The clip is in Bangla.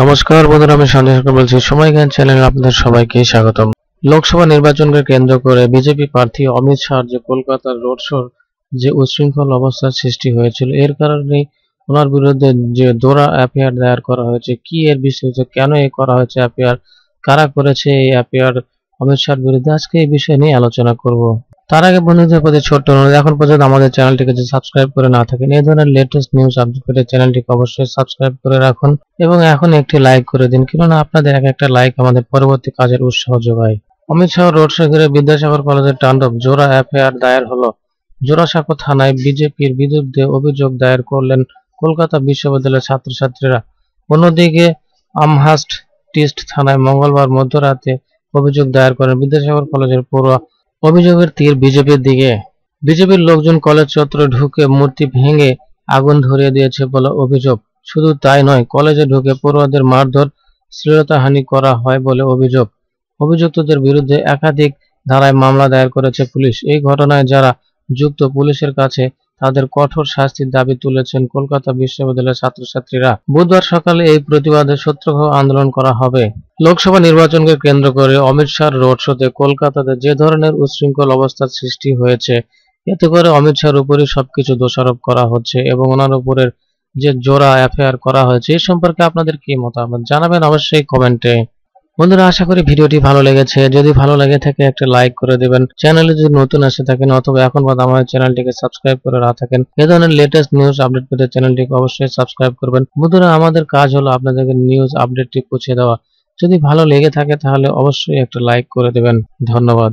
নমস্কার বন্ধুরা আমি সঞ্জয় সরকার বলছি সময় জ্ঞান চ্যানেলে আপনাদের সবাইকে স্বাগতম লোকসভা নির্বাচনকে কেন্দ্র করে বিজেপি প্রার্থী অমিত শাহর যে কলকাতার রোড শোর যে উচ্ছৃঙ্খল অবস্থার সৃষ্টি হয়েছিল এর কারণে ওনার বিরুদ্ধে যে দোরা অ্যাপিয়ার দায়ের করা হয়েছে কি এর বিষয়ে কেন এ করা হয়েছে অ্যাপিয়ার কারা করেছে এই অ্যাপিয়ার অমিত শাহর বিরুদ্ধে আজকে এই বিষয় নিয়ে আলোচনা করব তার আগে বন্ধুদের প্রতি ছোট্ট অনুরোধ এখন পর্যন্ত আমাদের চ্যানেলটিকে যদি সাবস্ক্রাইব করে না থাকেন এই ধরনের লেটেস্ট নিউজ আপডেট পেতে চ্যানেলটিকে অবশ্যই সাবস্ক্রাইব করে রাখুন এবং এখন একটি লাইক করে দিন কেননা আপনাদের এক একটা লাইক আমাদের পরবর্তী কাজের উৎসাহ যোগায় অমিত শাহ রোড শো ঘিরে বিদ্যাসাগর কলেজের তাণ্ডব জোড়া এফআইআর দায়ের হল জোড়াসাঁকো থানায় বিজেপির বিরুদ্ধে অভিযোগ দায়ের করলেন কলকাতা বিশ্ববিদ্যালয়ের ছাত্রছাত্রীরা অন্যদিকে আমহাস্ট টিস্ট থানায় মঙ্গলবার মধ্যরাতে অভিযোগ দায়ের করেন বিদ্যাসাগর কলেজের পড়ুয়া অভিযোগের তীর বিজেপির দিকে বিজেপির লোকজন কলেজ চত্বরে ঢুকে মূর্তি ভেঙে আগুন ধরিয়ে দিয়েছে বলে অভিযোগ শুধু তাই নয় কলেজে ঢুকে পড়ুয়াদের মারধর শ্লীলতাহানি করা হয় বলে অভিযোগ অভিযুক্তদের বিরুদ্ধে একাধিক ধারায় মামলা দায়ের করেছে পুলিশ এই ঘটনায় যারা যুক্ত পুলিশের কাছে তাদের কঠোর শাস্তির দাবি তুলেছেন কলকাতা বিশ্ববিদ্যালয়ের ছাত্রছাত্রীরা বুধবার সকালে এই প্রতিবাদে সত্যগ্রহ আন্দোলন করা হবে লোকসভা নির্বাচনকে কেন্দ্র করে অমিত শাহ রোড শোতে কলকাতাতে যে ধরনের উচ্ছৃঙ্খল অবস্থার সৃষ্টি হয়েছে এতে করে অমিত শাহর উপরই সবকিছু দোষারোপ করা হচ্ছে এবং ওনার উপরের যে জোড়া এফআইআর করা হয়েছে এই সম্পর্কে আপনাদের কি মতামত জানাবেন অবশ্যই কমেন্টে বন্ধুরা আশা করি ভিডিওটি ভালো লেগেছে যদি ভালো লেগে থাকে একটা লাইক করে দেবেন চ্যানেলে যদি নতুন আসে থাকেন অথবা এখন বাদ আমাদের চ্যানেলটিকে সাবস্ক্রাইব করে রাখা থাকেন এ ধরনের লেটেস্ট নিউজ আপডেট পেতে চ্যানেলটিকে অবশ্যই সাবস্ক্রাইব করবেন বন্ধুরা আমাদের কাজ হলো আপনাদেরকে নিউজ আপডেটটি পৌঁছে দেওয়া যদি ভালো লেগে থাকে তাহলে অবশ্যই একটা লাইক করে দেবেন ধন্যবাদ